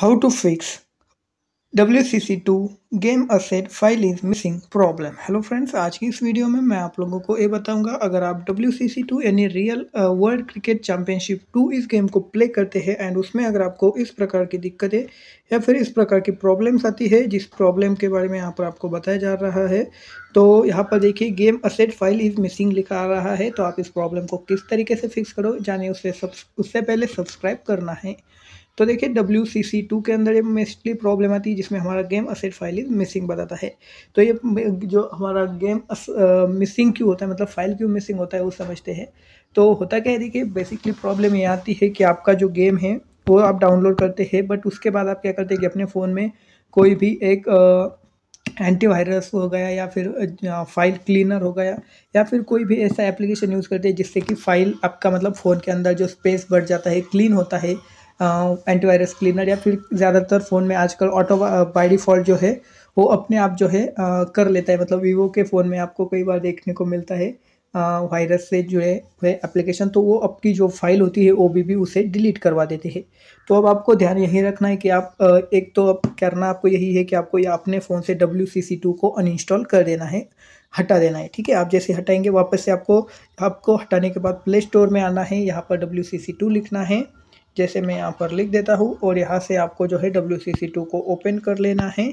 How to fix WCC2 game asset file is missing problem Hello friends आज की इस video में मैं आप लोगों को ये बताऊंगा अगर आप डब्ल्यू सी सी टू यानी real world cricket championship two इस गेम को प्ले करते हैं एंड उसमें अगर आपको इस प्रकार की दिक्कतें या फिर इस प्रकार की प्रॉब्लम्स आती है जिस प्रॉब्लम के बारे में यहाँ पर आपको बताया जा रहा है तो यहाँ पर देखिए game asset file is missing लिखा आ रहा है तो आप इस प्रॉब्लम को किस तरीके से फिक्स करो जाने उससे सब उससे पहले सब्सक्राइब करना है तो देखिए डब्ल्यू सी सी टू के अंदर ये मोस्टली प्रॉब्लम आती है जिसमें हमारा game asset file is missing बताता है तो ये जो हमारा गेम मिसिंग क्यों होता है मतलब फाइल क्यों मिसिंग होता है वो समझते हैं तो होता क्या है देखिए बेसिकली प्रॉब्लम ये आती है कि आपका जो गेम है वो आप डाउनलोड करते हैं बट उसके बाद आप क्या करते हैं कि अपने फ़ोन में कोई भी एक एंटी एंटीवायरस हो गया या फिर फाइल क्लीनर हो गया या फिर कोई भी ऐसा एप्लीकेशन यूज़ करते हैं जिससे कि फाइल आपका मतलब फ़ोन के अंदर जो स्पेस बढ़ जाता है क्लीन होता है एंटीवायरस क्लीनर या फिर ज़्यादातर फ़ोन में आजकल ऑटो बाय डिफ़ॉल्ट जो है वो अपने आप जो है आ, कर लेता है मतलब वीवो के फ़ोन में आपको कई बार देखने को मिलता है वायरस से जुड़े हुए एप्लीकेशन तो वो आपकी जो फाइल होती है वो भी, भी उसे डिलीट करवा देते हैं तो अब आपको ध्यान यही रखना है कि आप एक तो अब करना आपको यही है कि आपको या अपने फ़ोन से डब्ल्यू सी सी टू को अनइंस्टॉल कर देना है हटा देना है ठीक है आप जैसे हटाएंगे वापस से आपको आपको हटाने के बाद प्ले स्टोर में आना है यहाँ पर डब्ल्यू सी सी टू लिखना है जैसे मैं यहाँ पर लिख देता हूँ और यहाँ से आपको जो है डब्ल्यू को ओपन कर लेना है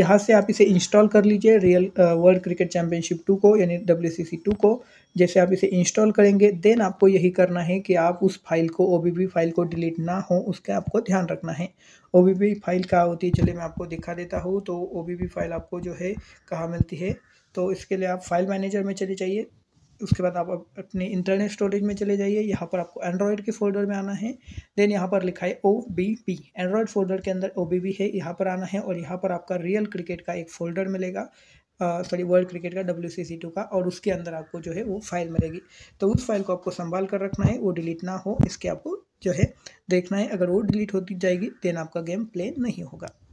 यहाँ से आप इसे इंस्टॉल कर लीजिए real world cricket championship two को यानी डब्ल्यू सी सी टू को जैसे आप इसे इंस्टॉल करेंगे देन आपको यही करना है कि आप उस फाइल को ओ बी बी फाइल को डिलीट ना हो उसका आपको ध्यान रखना है ओ बी बी फाइल कहाँ होती है चलिए मैं आपको दिखा देता हूँ तो ओ बी बी फाइल आपको जो है कहाँ मिलती है तो इसके लिए आप फाइल मैनेजर में चले जाइए उसके बाद आप अपने इंटरनेट स्टोरेज में चले जाइए यहाँ पर आपको एंड्रॉयड के फोल्डर में आना है देन यहाँ पर लिखा है O B P android folder के अंदर ओ बी बी है यहाँ पर आना है और यहाँ पर आपका रियल क्रिकेट का एक फोल्डर मिलेगा सॉरी वर्ल्ड क्रिकेट का डब्ल्यू सी सी टू का और उसके अंदर आपको जो है वो फाइल मिलेगी तो उस फाइल को आपको संभाल कर रखना है वो डिलीट ना हो इसके आपको जो है देखना है अगर वो डिलीट होती जाएगी देन आपका गेम प्ले नहीं होगा